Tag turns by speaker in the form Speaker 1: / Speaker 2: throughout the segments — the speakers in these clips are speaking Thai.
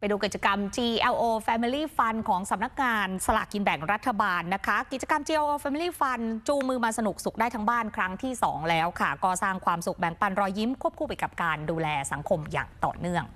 Speaker 1: ไปดูกิจกรรม GLO Family Fund ของสำนักงานสลากกินแบ่งรัฐบาลนะคะ กิจกรรม GLO Family Fund จูมือมาสนุกสุขได้ทั้งบ้านครั้งที่ 2 แล้วค่ะ ก็สร้างความสุขแบ่งปันรอยยิ้มควบคู่ไปกับการดูแลสังคมอย่างต่อเนื่อง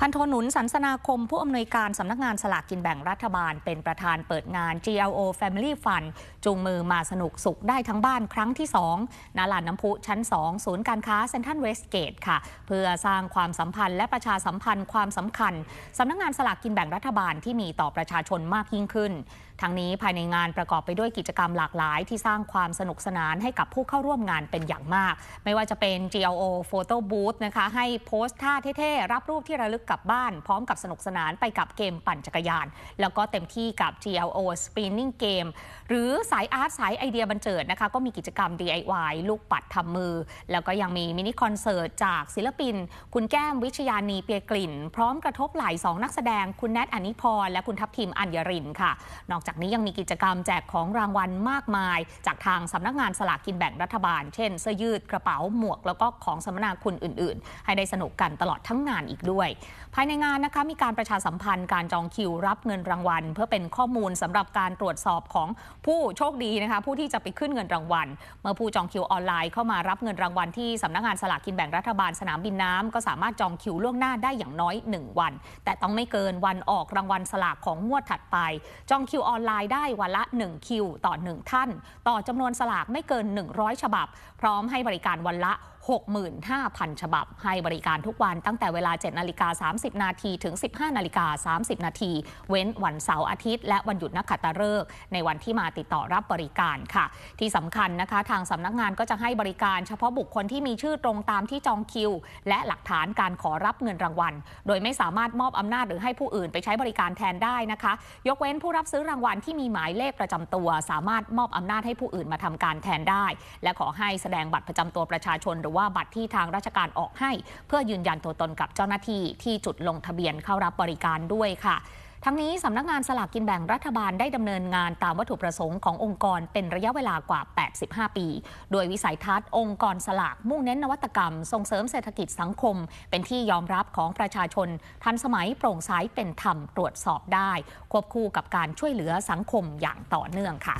Speaker 1: พันโทหนุนสันสนาคมผู้อำนวยการสำนักงานสลากกินแบ่งรัฐบาล เป็นประธานเปิดงาน GLO Family Fund จุงมือมาสนุกสุขได้ทั้งบ้านครั้งที่2ณลานน้ำพุชั้น 2 ศูนย์การค้าเซ็นทรัลเวสเกตค่ะเพื่อสร้างความสัมพันธ์และประชาสัมพันธ์ความสำคัญสำนักงานสลากกินแบ่งรัฐบาลที่มีต่อประชาชนมากยิ่งขึ้น ทั้งนี้ภายในงานประกอบไปด้วยกิจกรรมหลากหลาย ที่สร้างความสนุกสนานให้กับผู้เข้าร่วมงานเป็นอย่างมาก ไม่ว่าจะเป็น GLO Photo Booth นะคะให้โพสต์ท่าเท่ๆรับรูปที่ระลึกกลับบ้าน พร้อมกับสนุกสนานไปกับเกมปั่นจักรยาน แล้วก็เต็มที่กับ GLO Spinning Game หรือสายอาร์ตสายไอเดียบันเจิดนะคะก็มีกิจกรรม DIY ลูกปัดทำมือ แล้วก็ยังมีมินิคอนเสิร์ตจากศิลปิน คุณแก้มวิชยานีเปียกลิ่น พร้อมกระทบไหลสองนักแสดงคุณแนทอนิพร และคุณทัพทิมอัญญรินค่ะ นอกจากนี้ยังมีกิจกรรมแจกของรางวัลมากมาย จากทางสำนักงานสลากกินแบ่งรัฐบาล เช่นเสื้อยืดกระเป๋าหมวก แล้วก็ของสมนาคุณอื่นๆ ให้ได้สนุกกันตลอดทั้งงานอีกด้วยภายในงานนะคะ มีการประชาสัมพันธ์การจองคิวรับเงินรางวัล เพื่อเป็นข้อมูลสำหรับการตรวจสอบของผู้โชคดี นะคะ ผู้ที่จะไปขึ้นเงินรางวัล เมื่อผู้จองคิวออนไลน์เข้ามารับเงินรางวัลที่สำนักงานสลากกินแบ่งรัฐบาลสนามบินน้ำ ก็สามารถจองคิวล่วงหน้าได้อย่างน้อย 1 วัน แต่ต้องไม่เกินวันออกรางวัลสลากของงวดถัดไป จองคิวออนไลน์ได้วันละ1คิวต่อ 1 ท่าน ต่อจำนวนสลากไม่เกิน 100 ฉบับ พร้อมให้บริการวันละ65,000 ฉบับให้บริการทุกวันตั้งแต่เวลา7นาฬิกา30 นาที ถึง 15นาฬิกา 30 นาที เว้นวันเสาร์อาทิตย์และ วันหยุด นัก ขัตฤกษ์ในวันที่มาติดต่อรับบริการค่ะที่สำคัญนะคะ ทางสำนักงานก็จะให้บริการ เฉพาะบุคคลที่มีชื่อตรงตามที่จองคิว และหลักฐานการขอรับเงินรางวัล โดยไม่สามารถมอบอำนาจหรือให้ผู้อื่นไปใช้บริการแทนได้นะคะ ยกเว้นผู้รับซื้อรางวัลที่มีหมายเลขประจำตัว สามารถมอบอำนาจให้ผู้อื่นมาทำการแทนได้และขอให้แสดงบัตรประจำตัวประชาชน หรือว่าบัตรที่ทางราชการออกให้ เพื่อยืนยันตัวตนกับเจ้าหน้าที่ที่จุดลงทะเบียนเข้ารับบริการด้วยค่ะ ทั้งนี้สำนักงานสลากกินแบ่งรัฐบาลได้ดำเนินงานตามวัตถุประสงค์ขององค์กรเป็นระยะเวลากว่า 85 ปี โดยวิสัยทัศน์องค์กรสลาก มุ่งเน้นนวัตกรรม ส่งเสริมเศรษฐกิจสังคม เป็นที่ยอมรับของประชาชน ทันสมัยโปร่งใสเป็นธรรมตรวจสอบได้ ควบคู่กับการช่วยเหลือสังคมอย่างต่อเนื่องค่ะ